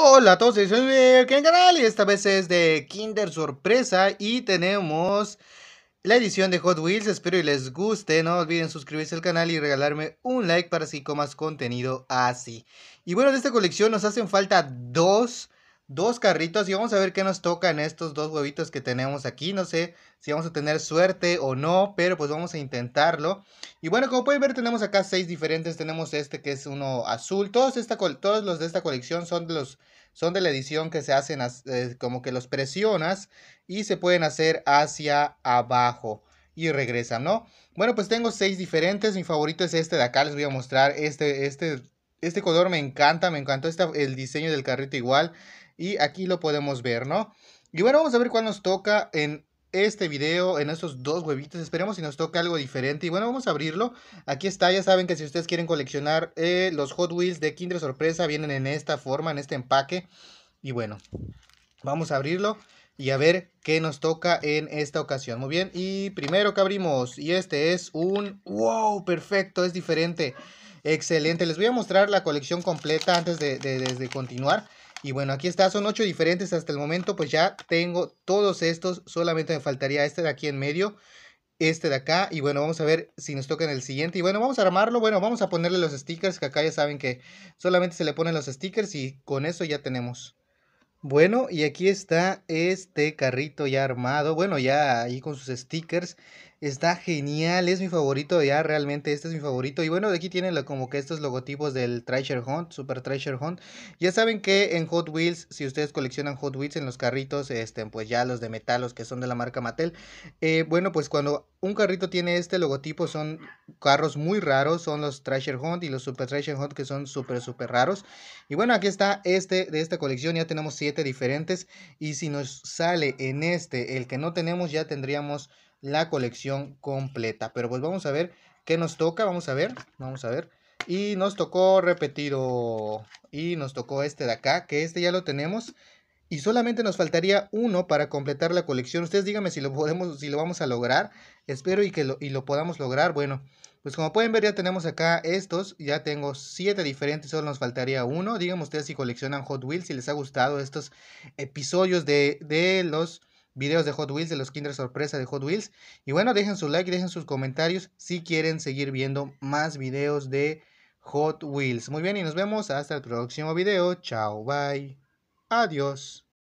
Hola a todos, soy el canal y esta vez es de Kinder Sorpresa y tenemos la edición de Hot Wheels, espero y les guste, no olviden suscribirse al canal y regalarme un like para así con más contenido así. Y bueno, de esta colección nos hacen falta dos dos carritos y vamos a ver qué nos tocan estos dos huevitos que tenemos aquí. No sé si vamos a tener suerte o no, pero pues vamos a intentarlo. Y bueno, como pueden ver tenemos acá seis diferentes. Tenemos este que es uno azul. Todos, todos los de esta colección son de, los, son de la edición que se hacen eh, como que los presionas y se pueden hacer hacia abajo y regresan, ¿no? Bueno, pues tengo seis diferentes. Mi favorito es este de acá. Les voy a mostrar este, este, este color me encanta. Me encantó el diseño del carrito igual. Y aquí lo podemos ver, ¿no? Y bueno, vamos a ver cuál nos toca en este video, en estos dos huevitos. Esperemos si nos toca algo diferente. Y bueno, vamos a abrirlo. Aquí está, ya saben que si ustedes quieren coleccionar eh, los Hot Wheels de Kinder Sorpresa, vienen en esta forma, en este empaque. Y bueno, vamos a abrirlo y a ver qué nos toca en esta ocasión. Muy bien, y primero que abrimos, y este es un... ¡Wow! Perfecto, es diferente. Excelente, les voy a mostrar la colección completa antes de continuar. Y bueno, aquí está, son ocho diferentes hasta el momento, pues ya tengo todos estos, solamente me faltaría este de aquí en medio, este de acá, y bueno, vamos a ver si nos toca en el siguiente, y bueno, vamos a armarlo, bueno, vamos a ponerle los stickers, que acá ya saben que solamente se le ponen los stickers y con eso ya tenemos. Bueno, y aquí está este carrito ya armado, bueno, ya ahí con sus stickers, Está genial, es mi favorito ya, realmente este es mi favorito. Y bueno, de aquí tienen como que estos logotipos del Treasure Hunt, Super Treasure Hunt. Ya saben que en Hot Wheels, si ustedes coleccionan Hot Wheels en los carritos, este, pues ya los de metal, los que son de la marca Mattel. Eh, bueno, pues cuando un carrito tiene este logotipo, son carros muy raros, son los Treasure Hunt y los Super Treasure Hunt que son súper, súper raros. Y bueno, aquí está este de esta colección, ya tenemos siete diferentes. Y si nos sale en este el que no tenemos, ya tendríamos la colección completa. Pero pues vamos a ver qué nos toca, vamos a ver, vamos a ver. Y nos tocó repetido, y nos tocó este de acá, que este ya lo tenemos. Y solamente nos faltaría uno para completar la colección. Ustedes díganme si lo podemos, si lo vamos a lograr. Espero y que lo, lo podamos lograr. Bueno, pues como pueden ver ya tenemos acá estos. Ya tengo siete diferentes, solo nos faltaría uno. Díganme ustedes si coleccionan Hot Wheels, si les ha gustado estos episodios de, de los videos de Hot Wheels, de los Kinder Sorpresa de Hot Wheels. Y bueno, dejen su like, dejen sus comentarios si quieren seguir viendo más videos de Hot Wheels. Muy bien, y nos vemos hasta el próximo video. Chao, bye. Adiós.